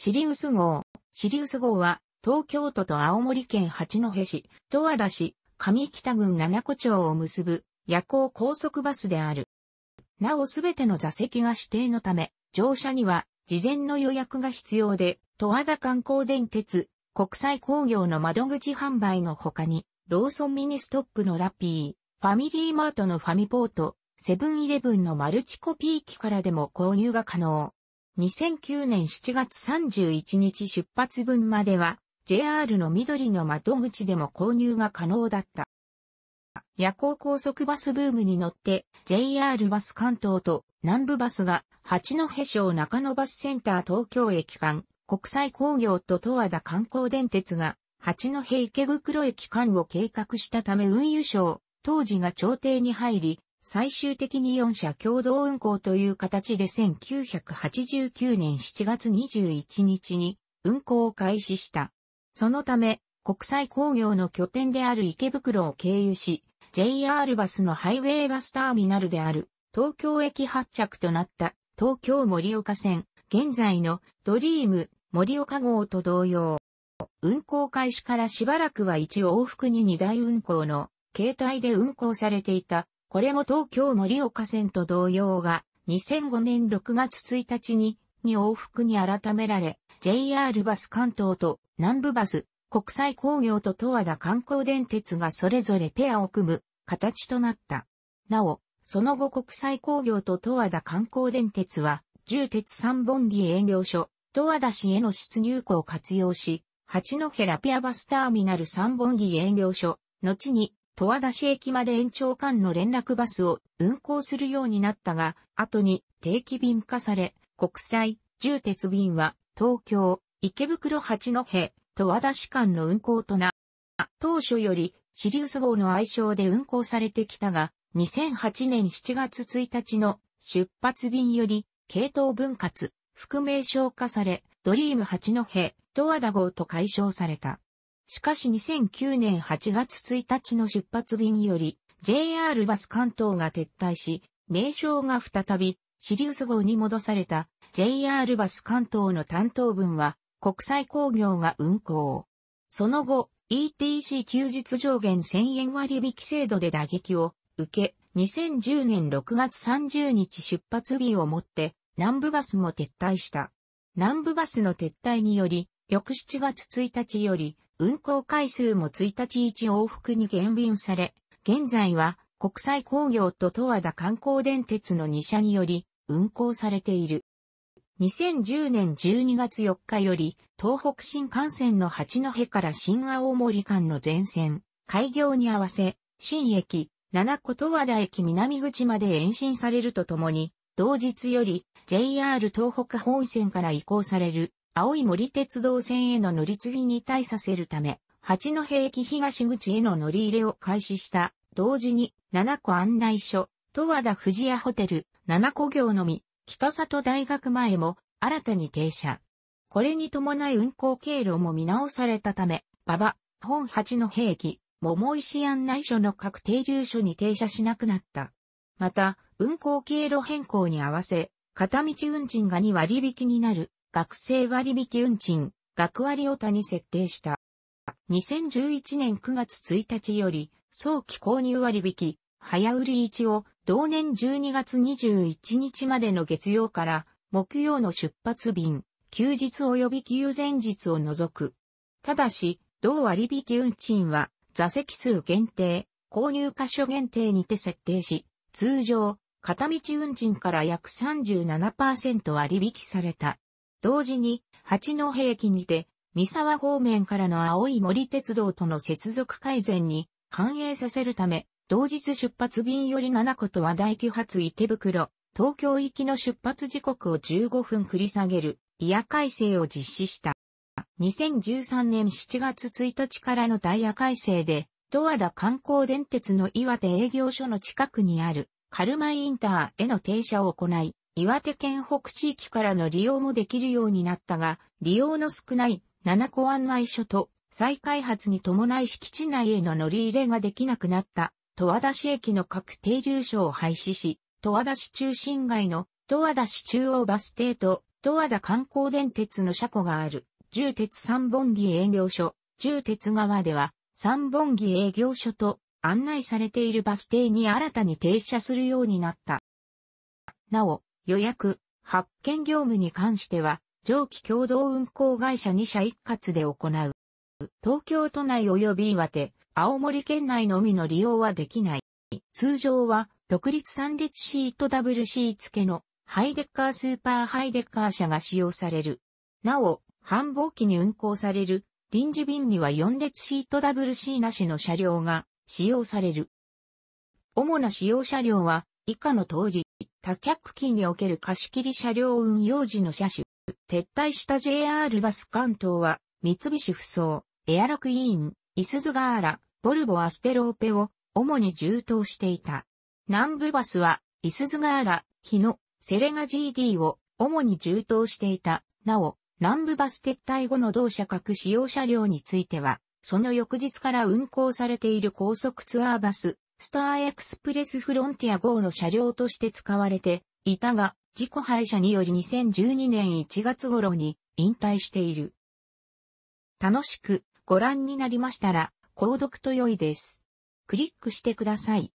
シリウス号。シリウス号は、東京都と青森県八戸市、十和田市、上北郡七子町を結ぶ夜行高速バスである。なおすべての座席が指定のため、乗車には事前の予約が必要で、十和田観光電鉄、国際工業の窓口販売の他に、ローソンミニストップのラピー、ファミリーマートのファミポート、セブンイレブンのマルチコピー機からでも購入が可能。2009年7月31日出発分までは JR の緑の窓口でも購入が可能だった。夜行高速バスブームに乗って JR バス関東と南部バスが八戸省中野バスセンター東京駅間、国際工業と十和田観光電鉄が八戸池袋駅間を計画したため運輸省、当時が朝廷に入り、最終的に4社共同運行という形で1989年7月21日に運行を開始した。そのため、国際工業の拠点である池袋を経由し、JR バスのハイウェイバスターミナルである東京駅発着となった東京森岡線、現在のドリーム森岡号と同様、運行開始からしばらくは一往復に二台運行の携帯で運行されていたこれも東京森岡線と同様が、2005年6月1日に、に往復に改められ、JR バス関東と南部バス、国際工業と十和田観光電鉄がそれぞれペアを組む形となった。なお、その後国際工業と十和田観光電鉄は、重鉄三本木営業所、十和田市への出入庫を活用し、八戸ラピアバスターミナル三本木営業所、後に十和田市駅まで延長間の連絡バスを運行するようになったが、後に定期便化され、国際、重鉄便は東京、池袋八戸、十和田市間の運行とな、当初よりシリウス号の愛称で運行されてきたが、2008年7月1日の出発便より、系統分割、副名称化され、ドリーム八戸、十和田号と解消された。しかし2009年8月1日の出発便により、JR バス関東が撤退し、名称が再び、シリウス号に戻された JR バス関東の担当分は、国際工業が運行。その後、ETC 休日上限1000円割引制度で打撃を受け、2010年6月30日出発日をもって、南部バスも撤退した。南部バスの撤退により、翌7月1日より、運行回数も1日1往復に減便され、現在は国際工業と十和田観光電鉄の2社により運行されている。2010年12月4日より東北新幹線の八戸から新青森間の全線、開業に合わせ、新駅、七子十和田駅南口まで延伸されるとともに、同日より JR 東北本線から移行される青い森鉄道線への乗り継ぎに対させるため、八戸駅東口への乗り入れを開始した。同時に、七子案内所、十和田富士屋ホテル、七子行のみ、北里大学前も新たに停車。これに伴い運行経路も見直されたため、馬場、本八戸駅、桃石案内所の各停留所に停車しなくなった。また、運行経路変更に合わせ、片道運賃が2割引になる学生割引運賃、学割を他に設定した。2011年9月1日より、早期購入割引、早売り1を同年12月21日までの月曜から木曜の出発便、休日及び休前日を除く。ただし、同割引運賃は座席数限定、購入箇所限定にて設定し、通常、片道運賃から約37%割引された。同時に、八戸駅にて、三沢方面からの青い森鉄道との接続改善に反映させるため、同日出発便より7個とは大気発池袋、東京行きの出発時刻を15分繰り下げる、イヤ改正を実施した。2013年7月1日からのダイヤ改正で、十和田観光電鉄の岩手営業所の近くにある、カルマインターへの停車を行い、岩手県北地域からの利用もできるようになったが、利用の少ない七個案内所と再開発に伴い敷地内への乗り入れができなくなった、十和田市駅の各停留所を廃止し、十和田市中心街の十和田市中央バス停と十和田観光電鉄の車庫がある、重鉄三本木営業所、重鉄側では三本木営業所と案内されているバス停に新たに停車するようになった。なお、予約、発券業務に関しては、上記共同運行会社2社一括で行う。東京都内及び岩手、青森県内のみの利用はできない。通常は、独立三列シート WC 付けのハイデッカースーパーハイデッカー車が使用される。なお、繁忙期に運行される臨時便には4列シート WC なしの車両が使用される。主な使用車両は以下の通り、多客機における貸切車両運用時の車種、撤退した JR バス関東は、三菱不走、エアラクイーン、イスズガーラ、ボルボアステローペを主に充当していた。南部バスは、イスズガーラ、日野、セレガ GD を主に充当していた。なお、南部バス撤退後の同社各使用車両については、その翌日から運行されている高速ツアーバス、スターエクスプレスフロンティア号の車両として使われていたが、自己廃車により2012年1月頃に引退している。楽しくご覧になりましたら、購読と良いです。クリックしてください。